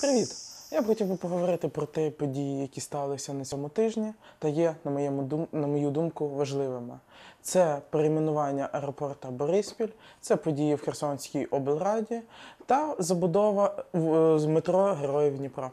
Привіт! Я б хотів би поговорити про те події, які сталися на цьому тижні, та є, на моєму дум... на мою думку, важливими. Це перейменування аеропорта Бориспіль, це події в Херсонській облраді та забудова в... Е, з метро Героїв Дніпра.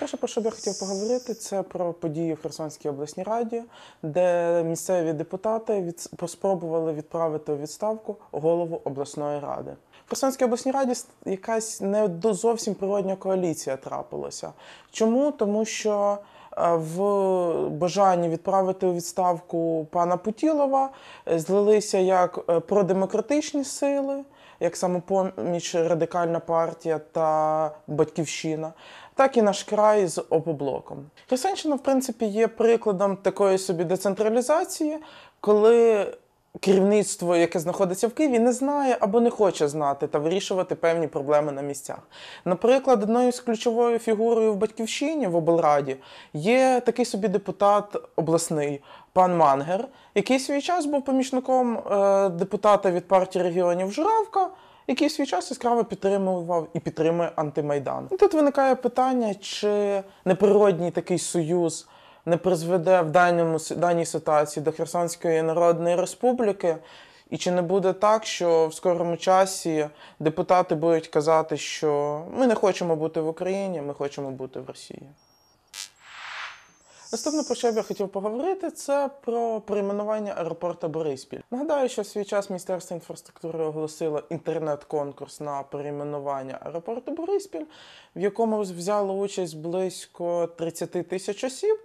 Перше, про що б я хотів поговорити, це про події в Херсонській обласній раді, де місцеві депутати від... спробували відправити у відставку голову обласної ради. В Херсонській обласній раді якась не зовсім природня коаліція трапилася. Чому? Тому що. Е, в бажанні відправити у відставку пана Путілова, злилися як е, продемократичні сили. Як самопоміч радикальна партія та батьківщина, так і наш край з опоблоком. Херсонщина, в принципі, є прикладом такої собі децентралізації, коли керівництво, яке знаходиться в Києві, не знає або не хоче знати та вирішувати певні проблеми на місцях. Наприклад, одною з ключовою фігурою в батьківщині в облраді є такий собі депутат обласний. Пан Мангер, який свій час був помічником е, депутата від партії регіонів Журавка, який свій час яскраво підтримував і підтримує антимайдан. І Тут виникає питання, чи неприродній такий союз не призведе в даному, даній ситуації до Херсонської Народної Республіки. І чи не буде так, що в скорому часі депутати будуть казати, що ми не хочемо бути в Україні, ми хочемо бути в Росії? Наступне, про що я хотів поговорити, це про перейменування аеропорту Бориспіль. Нагадаю, що в свій час Міністерство інфраструктури оголосило інтернет-конкурс на перейменування аеропорту Бориспіль, в якому взяло участь близько 30 тисяч осіб.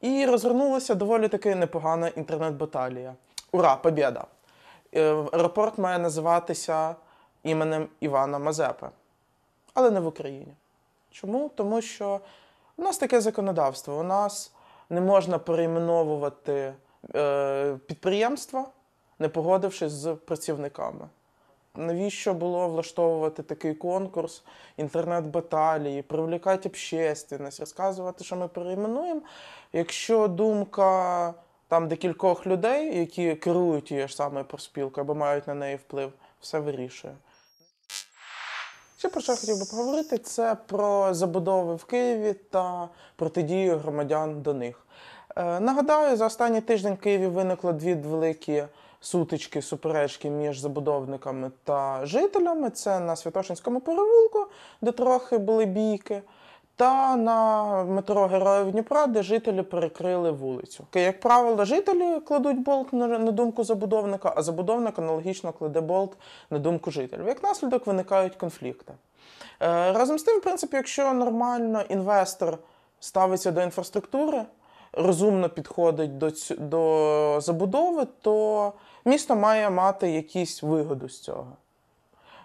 І розгорнулася доволі таки непогана інтернет-баталія. Ура, побіда! Е, аеропорт має називатися іменем Івана Мазепи, але не в Україні. Чому? Тому що у нас таке законодавство. У нас не можна перейменовувати е, підприємства, не погодившись з працівниками. Навіщо було влаштовувати такий конкурс, інтернет-баталії, привлікати общественність, розказувати, що ми перейменуємо. Якщо думка там декількох людей, які керують її ж самою проспілкою або мають на неї вплив, все вирішує. Ще про що я хотів би поговорити, це про забудови в Києві та протидію громадян до них. Е, нагадаю, за останній тиждень в Києві виникло дві великі сутички, суперечки між забудовниками та жителями. Це на Святошинському перевулку, де трохи були бійки. Та на метро Героїв Дніпра, де жителі перекрили вулицю. Як правило, жителі кладуть болт на думку забудовника, а забудовник аналогічно кладе болт на думку жителів. Як наслідок виникають конфлікти. Е, разом з тим, в принципі, якщо нормально інвестор ставиться до інфраструктури розумно підходить до цю, до забудови, то місто має мати якісь вигоду з цього.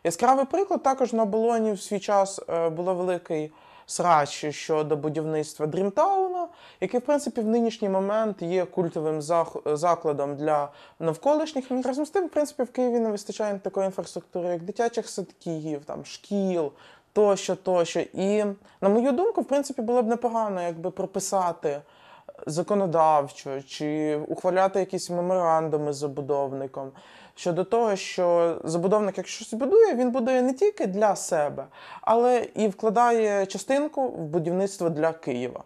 Яскравий приклад також на болоні в свій час е, було великий срач щодо будівництва Дрімтауна, який, в принципі, в нинішній момент є культовим закладом для навколишніх міст. Разом з тим, в принципі, в Києві не вистачає такої інфраструктури, як дитячих садків, там шкіл тощо, тощо. І, на мою думку, в принципі, було б непогано, якби прописати законодавчо чи ухваляти якісь меморандуми з забудовником щодо того, що забудовник, якщо щось будує, він будує не тільки для себе, але і вкладає частинку в будівництво для Києва.